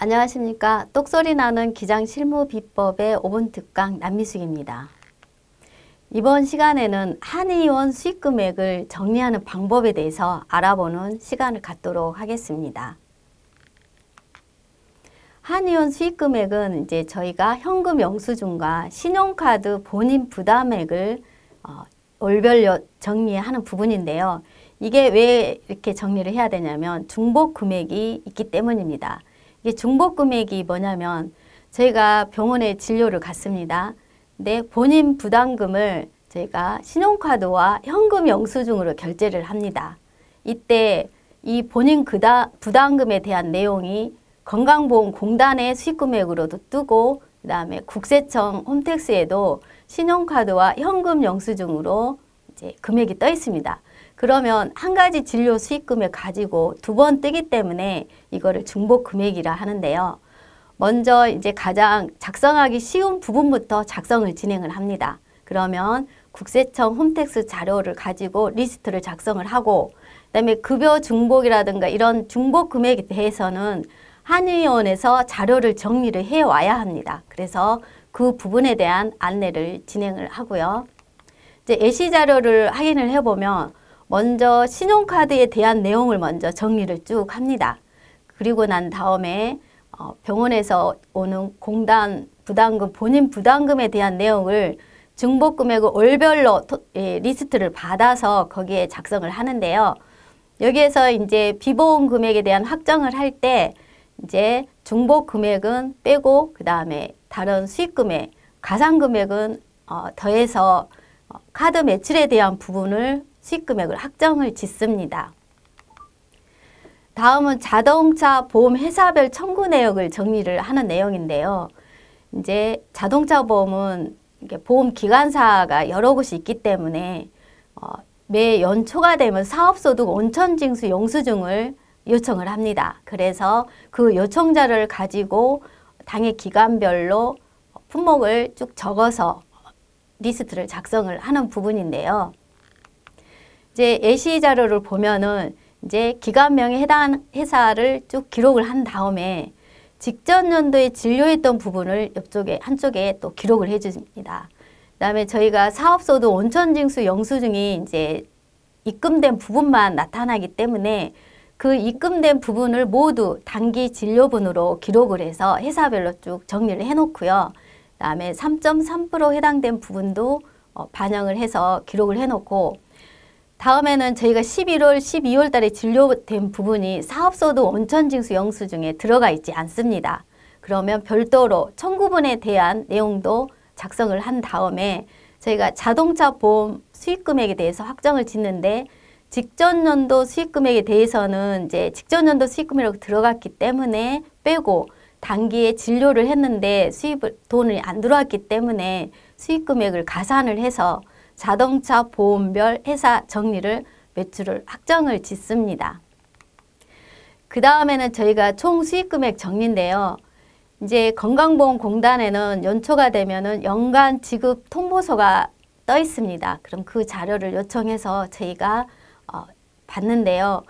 안녕하십니까. 똑소리 나는 기장 실무 비법의 5번 특강 남미숙입니다. 이번 시간에는 한의원 수익 금액을 정리하는 방법에 대해서 알아보는 시간을 갖도록 하겠습니다. 한의원 수익 금액은 이제 저희가 현금 영수증과 신용카드 본인 부담액을 어, 월별 로 정리하는 부분인데요. 이게 왜 이렇게 정리를 해야 되냐면 중복 금액이 있기 때문입니다. 이게 중복 금액이 뭐냐면 저희가 병원에 진료를 갔습니다. 근데 본인 부담금을 저희가 신용카드와 현금 영수증으로 결제를 합니다. 이때 이 본인 그다, 부담금에 대한 내용이 건강보험공단의 수익금액으로도 뜨고 그 다음에 국세청 홈택스에도 신용카드와 현금 영수증으로 이제 금액이 떠 있습니다. 그러면 한 가지 진료 수익금을 가지고 두 번 뜨기 때문에 이거를 중복 금액이라 하는데요. 먼저 이제 가장 작성하기 쉬운 부분부터 작성을 진행을 합니다. 그러면 국세청 홈택스 자료를 가지고 리스트를 작성을 하고 그다음에 급여 중복이라든가 이런 중복 금액에 대해서는 한의원에서 자료를 정리를 해 와야 합니다. 그래서 그 부분에 대한 안내를 진행을 하고요. 이제 예시 자료를 확인을 해보면 먼저 신용카드에 대한 내용을 먼저 정리를 쭉 합니다. 그리고 난 다음에 어, 병원에서 오는 공단 부담금, 본인 부담금에 대한 내용을 증복 금액을 월별로 예, 리스트를 받아서 거기에 작성을 하는데요. 여기에서 이제 비보험 금액에 대한 확정을 할 때 이제 중복 금액은 빼고 그 다음에 다른 수익 금액, 가상 금액은 어, 더해서 어, 카드 매출에 대한 부분을 수익금액을 확정을 짓습니다. 다음은 자동차 보험 회사별 청구 내역을 정리를 하는 내용인데요. 이제 자동차 보험은 보험 기관사가 여러 곳이 있기 때문에 어, 매 연초가 되면 사업소득 온천징수 영수증을 요청을 합니다. 그래서 그 요청자를 가지고 당의 기간별로 품목을 쭉 적어서 리스트를 작성을 하는 부분인데요. 이제 예시 자료를 보면은 이제 기관명에 해당 회사를 쭉 기록을 한 다음에 직전 연도에 진료했던 부분을 옆쪽에 한쪽에 또 기록을 해줍니다. 그다음에 저희가 사업소도 원천징수 영수증이 이제 입금된 부분만 나타나기 때문에 그 입금된 부분을 모두 단기 진료분으로 기록을 해서 회사별로 쭉 정리를 해놓고요. 그다음에 3.3% 해당된 부분도 어, 반영을 해서 기록을 해놓고 다음에는 저희가 11월, 12월 달에 진료된 부분이 사업소득 원천징수 영수증에 들어가 있지 않습니다. 그러면 별도로 청구분에 대한 내용도 작성을 한 다음에 저희가 자동차 보험 수익금액에 대해서 확정을 짓는데 직전 연도 수익금액에 대해서는 이제 직전 연도 수익금이라고 들어갔기 때문에 빼고 단기에 진료를 했는데 수입을 돈을 안 들어왔기 때문에 수익금액을 가산을 해서 자동차 보험별 회사 정리를 매출을 확정을 짓습니다. 그 다음에는 저희가 총 수익금액 정리인데요. 이제 건강보험공단에는 연초가 되면은 연간 지급 통보서가 떠 있습니다. 그럼 그 자료를 요청해서 저희가 어, 봤는데요.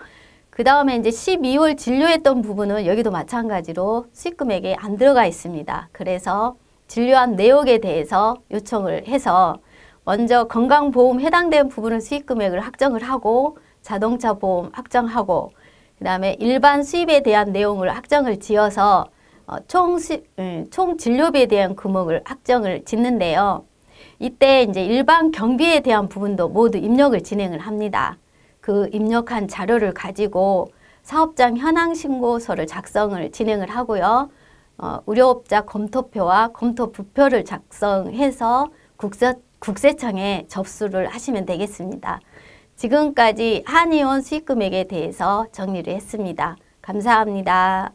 그 다음에 이제 12월 진료했던 부분은 여기도 마찬가지로 수익금액에 안 들어가 있습니다. 그래서 진료한 내역에 대해서 요청을 해서 먼저 건강보험 해당된 부분은 수익금액을 확정을 하고 자동차 보험 확정하고 그 다음에 일반 수입에 대한 내용을 확정을 지어서 어, 총, 수, 음, 총 진료비에 대한 금액을 확정을 짓는데요. 이때 이제 일반 경비에 대한 부분도 모두 입력을 진행을 합니다. 그 입력한 자료를 가지고 사업장 현황 신고서를 작성을 진행을 하고요. 어, 의료업자 검토표와 검토 부표를 작성해서 국세, 국세청에 접수를 하시면 되겠습니다. 지금까지 한의원 수익금액에 대해서 정리를 했습니다. 감사합니다.